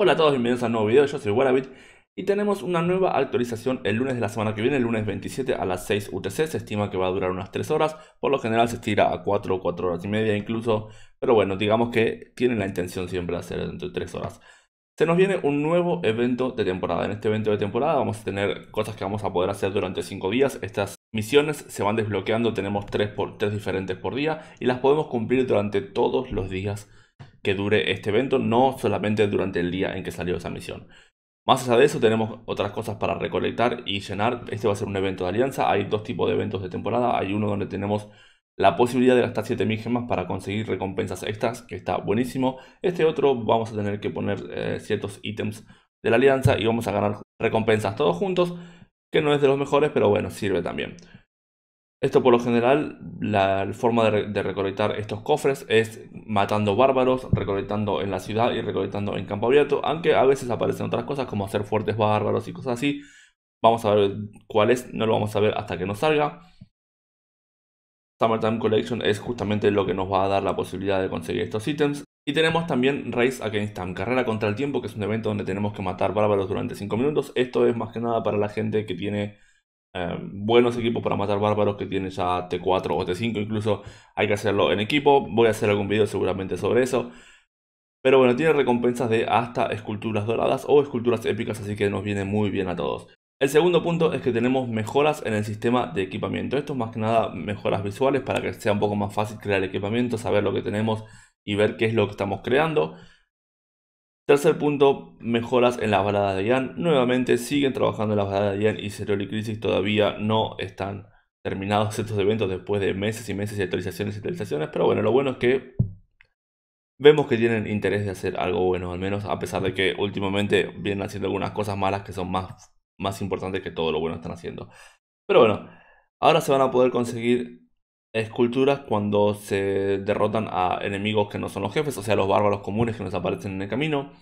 Hola a todos, bienvenidos a un nuevo video, yo soy Warabit y tenemos una nueva actualización el lunes de la semana que viene, el lunes 27 a las 6 UTC, se estima que va a durar unas 3 horas, por lo general se estira a 4, o 4 horas y media incluso, pero bueno, digamos que tienen la intención siempre de hacer dentro de 3 horas. Se nos viene un nuevo evento de temporada, en este evento de temporada vamos a tener cosas que vamos a poder hacer durante 5 días, estas misiones se van desbloqueando, tenemos 3, por, 3 diferentes por día y las podemos cumplir durante todos los días que dure este evento, no solamente durante el día en que salió esa misión. Más allá de eso, tenemos otras cosas para recolectar y llenar. Este va a ser un evento de alianza. Hay dos tipos de eventos de temporada. Hay uno donde tenemos la posibilidad de gastar 7000 gemas para conseguir recompensas extras, que está buenísimo. Este otro vamos a tener que poner eh, ciertos ítems de la alianza y vamos a ganar recompensas todos juntos, que no es de los mejores, pero bueno, sirve también. Esto por lo general, la forma de, recolectar estos cofres es matando bárbaros, recolectando en la ciudad y recolectando en campo abierto, aunque a veces aparecen otras cosas como hacer fuertes bárbaros y cosas así. Vamos a ver cuál es, no lo vamos a ver hasta que nos salga. Summertime Collection es justamente lo que nos va a dar la posibilidad de conseguir estos ítems. Y tenemos también Race Against Time, Carrera contra el Tiempo, que es un evento donde tenemos que matar bárbaros durante 5 minutos. Esto es más que nada para la gente que tiene Em, buenos equipos para matar bárbaros que tienes a T4 o T5 incluso hay que hacerlo en equipo voy a hacer algún video seguramente sobre eso pero bueno tiene recompensas de hasta esculturas doradas o esculturas épicas así que nos viene muy bien a todos el segundo punto es que tenemos mejoras en el sistema de equipamiento esto es más que nada mejoras visuales para que sea un poco más fácil crear equipamiento saber lo que tenemos y ver qué es lo que estamos creando Tercer punto, mejoras en las baladas de Ian. Nuevamente siguen trabajando en las baladas de Ian y Ceroli Crisis todavía no están terminados estos eventos después de meses y meses de actualizaciones y actualizaciones. Pero bueno, lo bueno es que vemos que tienen interés de hacer algo bueno, al menos a pesar de que últimamente vienen haciendo algunas cosas malas que son más, más importantes que todo lo bueno que están haciendo. Pero bueno, ahora se van a poder conseguir esculturas cuando se derrotan a enemigos que no son los jefes, o sea, los bárbaros comunes que nos aparecen en el camino.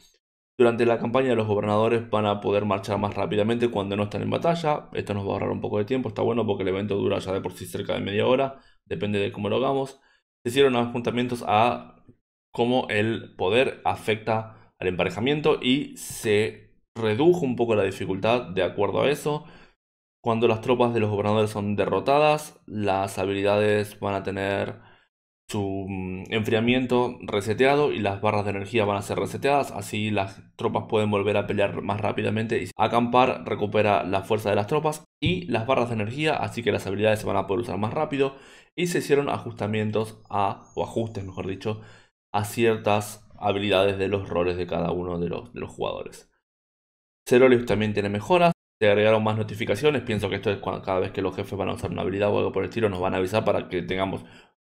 Durante la campaña los gobernadores van a poder marchar más rápidamente cuando no están en batalla. Esto nos va a ahorrar un poco de tiempo, está bueno porque el evento dura ya de por sí cerca de media hora, depende de cómo lo hagamos. Se hicieron apuntamientos a cómo el poder afecta al emparejamiento y se redujo un poco la dificultad de acuerdo a eso. Cuando las tropas de los gobernadores son derrotadas, las habilidades van a tener su mm, enfriamiento reseteado y las barras de energía van a ser reseteadas, así las tropas pueden volver a pelear más rápidamente y acampar recupera la fuerza de las tropas y las barras de energía, así que las habilidades se van a poder usar más rápido y se hicieron ajustamientos a, o ajustes mejor dicho, a ciertas habilidades de los roles de cada uno de los, de los jugadores. Cerolius también tiene mejoras, se agregaron más notificaciones. Pienso que esto es cada vez que los jefes van a usar una habilidad o algo por el estilo, nos van a avisar para que tengamos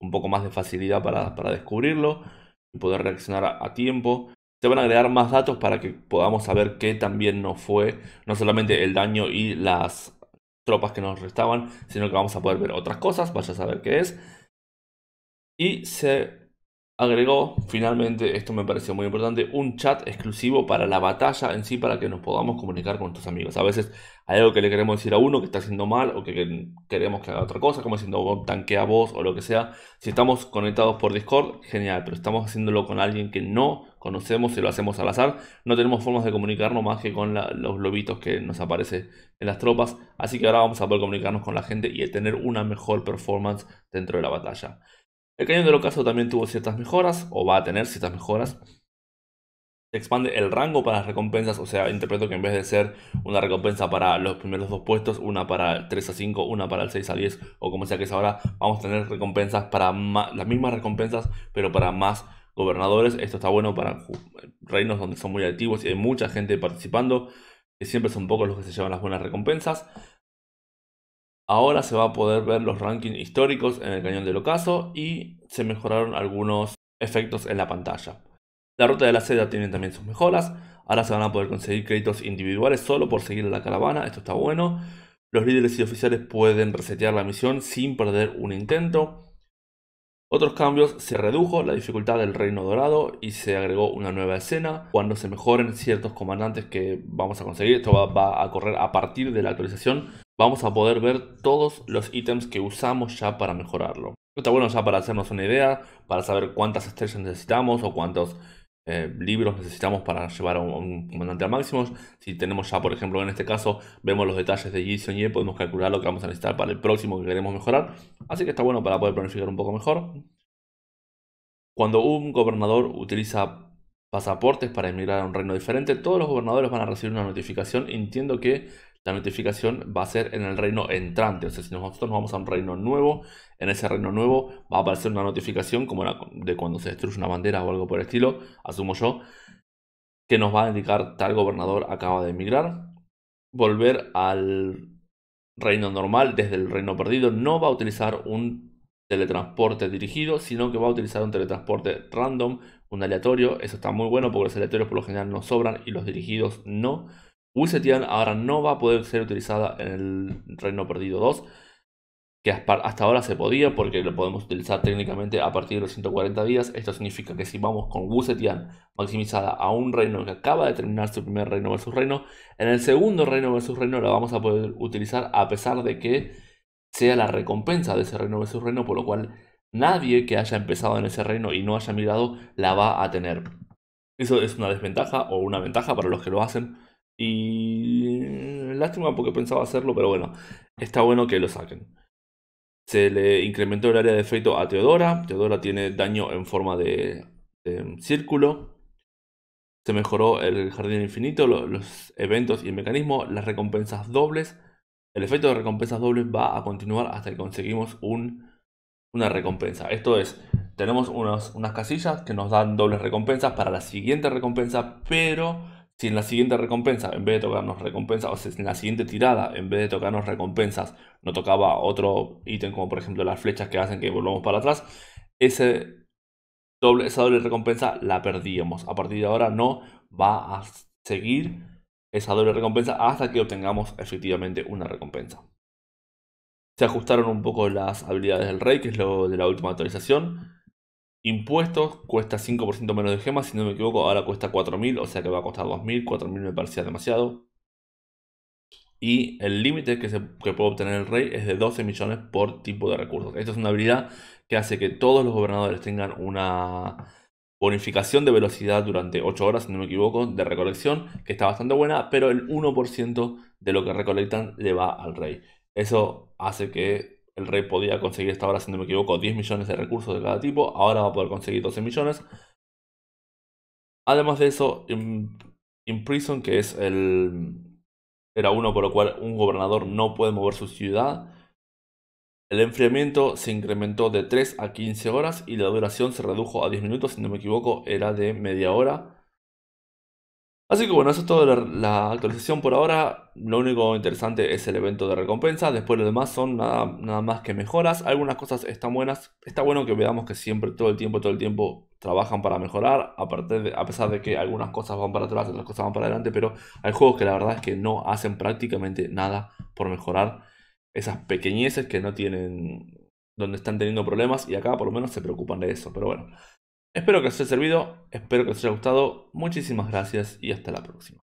un poco más de facilidad para, descubrirlo y poder reaccionar a, tiempo. Se van a agregar más datos para que podamos saber qué también nos fue, no solamente el daño y las tropas que nos restaban, sino que vamos a poder ver otras cosas, vaya a saber qué es. Y se Agregó, finalmente, esto me pareció muy importante, un chat exclusivo para la batalla en sí, para que nos podamos comunicar con tus amigos. A veces hay algo que le queremos decir a uno que está haciendo mal o que queremos que haga otra cosa, como haciendo tanquea voz o lo que sea. Si estamos conectados por Discord, genial, pero estamos haciéndolo con alguien que no conocemos y lo hacemos al azar. No tenemos formas de comunicarnos más que con los lobitos que nos aparecen en las tropas. Así que ahora vamos a poder comunicarnos con la gente y tener una mejor performance dentro de la batalla. El Cañón del Ocaso también tuvo ciertas mejoras, o va a tener ciertas mejoras. Se expande el rango para las recompensas, o sea, interpreto que en vez de ser una recompensa para los primeros dos puestos, una para el 3 a 5, una para el 6 a 10, o como sea que es ahora, vamos a tener recompensas para las mismas recompensas, pero para más gobernadores. Esto está bueno para reinos donde son muy activos y hay mucha gente participando, que siempre son pocos los que se llevan las buenas recompensas. Ahora se va a poder ver los rankings históricos en el cañón del ocaso y se mejoraron algunos efectos en la pantalla. La ruta de la seda tiene también sus mejoras. Ahora se van a poder conseguir créditos individuales solo por seguir la caravana, esto está bueno. Los líderes y oficiales pueden resetear la misión sin perder un intento. Otros cambios, se redujo la dificultad del Reino Dorado y se agregó una nueva escena. Cuando se mejoren ciertos comandantes que vamos a conseguir, esto va, a correr a partir de la actualización, vamos a poder ver todos los ítems que usamos ya para mejorarlo. Está bueno ya para hacernos una idea, para saber cuántas estrellas necesitamos o cuántos eh, libros necesitamos para llevar a un, comandante al máximo. Si tenemos ya, por ejemplo, en este caso, vemos los detalles de y podemos calcular lo que vamos a necesitar para el próximo que queremos mejorar. Así que está bueno para poder planificar un poco mejor. Cuando un gobernador utiliza pasaportes para emigrar a un reino diferente, todos los gobernadores van a recibir una notificación. Entiendo que la notificación va a ser en el reino entrante. O sea, si nosotros nos vamos a un reino nuevo, en ese reino nuevo va a aparecer una notificación como la de cuando se destruye una bandera o algo por el estilo, asumo yo, que nos va a indicar tal gobernador acaba de emigrar. Volver al reino normal desde el reino perdido no va a utilizar un teletransporte dirigido, sino que va a utilizar un teletransporte random, un aleatorio. Eso está muy bueno porque los aleatorios por lo general no sobran y los dirigidos no. Wusetian ahora no va a poder ser utilizada en el Reino Perdido 2, que hasta ahora se podía porque lo podemos utilizar técnicamente a partir de los 140 días. Esto significa que si vamos con Wuzetian maximizada a un reino que acaba de terminar su primer reino versus reino, en el segundo reino versus reino la vamos a poder utilizar a pesar de que sea la recompensa de ese reino versus reino, por lo cual nadie que haya empezado en ese reino y no haya mirado la va a tener. Eso es una desventaja o una ventaja para los que lo hacen, y eh, lástima porque pensaba hacerlo, pero bueno, está bueno que lo saquen. Se le incrementó el área de efecto a Teodora. Teodora tiene daño en forma de, círculo. Se mejoró el jardín infinito, los eventos y el mecanismo, las recompensas dobles. El efecto de recompensas dobles va a continuar hasta que conseguimos un, una recompensa. Esto es, tenemos unas casillas que nos dan dobles recompensas para la siguiente recompensa, pero si en la siguiente recompensa, en vez de tocarnos recompensas, o si en la siguiente tirada, en vez de tocarnos recompensas, no tocaba otro ítem como por ejemplo las flechas que hacen que volvamos para atrás, ese doble, esa doble recompensa la perdíamos. A partir de ahora no va a seguir esa doble recompensa hasta que obtengamos efectivamente una recompensa. Se ajustaron un poco las habilidades del rey, que es lo de la última actualización. Impuestos cuesta 5% menos de gemas, si no me equivoco, ahora cuesta 4.000, o sea que va a costar 2.000, 4.000 me parecía demasiado. Y el límite que, se, puede obtener el rey es de 12 millones por tipo de recursos. Esto es una habilidad que hace que todos los gobernadores tengan una bonificación de velocidad durante 8 horas, si no me equivoco, de recolección, que está bastante buena, pero el 1% de lo que recolectan le va al rey. Eso hace que el rey podía conseguir hasta ahora, si no me equivoco, 10 millones de recursos de cada tipo, ahora va a poder conseguir 12 millones. Además de eso, Imprison, que es el... Era uno por lo cual un gobernador no puede mover su ciudad. El enfriamiento se incrementó de 3 a 15 horas y la duración se redujo a 10 minutos, si no me equivoco, era de media hora. Así que bueno, eso es todo la, actualización por ahora. Lo único interesante es el evento de recompensa. Después lo demás son nada, nada, más que mejoras. Algunas cosas están buenas. Está bueno que veamos que siempre, todo el tiempo, todo el tiempo trabajan para mejorar. A, a pesar de que algunas cosas van para atrás, otras cosas van para adelante. Pero hay juegos que la verdad es que no hacen prácticamente nada por mejorar esas pequeñeces que no tienen donde están teniendo problemas y acá por lo menos se preocupan de eso. Pero bueno, Espero que os haya servido, espero que os haya gustado, muchísimas gracias y hasta la próxima.